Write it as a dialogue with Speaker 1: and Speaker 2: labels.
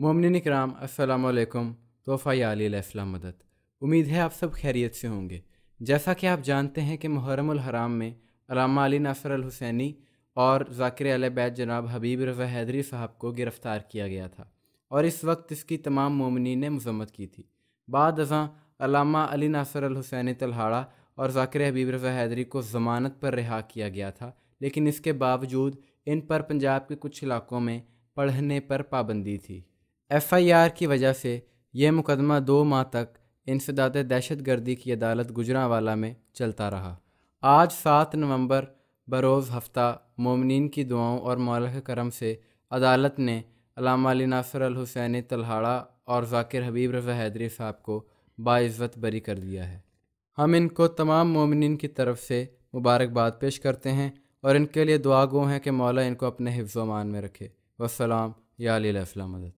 Speaker 1: मोमिन कराम असलकुम तोहफ़ा यासलाम मदद उम्मीद है आप सब खैरियत से होंगे जैसा कि आप जानते हैं कि मुहरम हराम में अलामा अली नासर अल हुसैनी और जाकिर अल बैत जनाब हबीब रज़ा हैदरी साहब को गिरफ़्तार किया गया था और इस वक्त इसकी तमाम मोमिन ने मजम्मत की थी बाद अजा अलामा अली नासर अल तलहाड़ा और जाकिर हबीब रज़ा हैदरी को ज़मानत पर रिहा किया गया था लेकिन इसके बावजूद इन पर पंजाब के कुछ इलाकों में पढ़ने पर पाबंदी थी एफआईआर की वजह से यह मुकदमा दो माह तक इंसदात दहशत गर्दी की अदालत गुजरावाला में चलता रहा आज सात नवंबर बरोज़ हफ्ता मोमिन की दुआओं और मौल करम से अदालत ने अलामा अली नासर अल तलहाड़ा और जाकिर हबीब रजा हैदरी साहब को बाज़्ज़त बरी कर दिया है हम इनको तमाम मोमिन की तरफ से मुबारकबाद पेश करते हैं और इनके लिए दुआ गो हैं कि मौला इनको अपने हिफ्ज़ मान में रखे वसलाम या मदद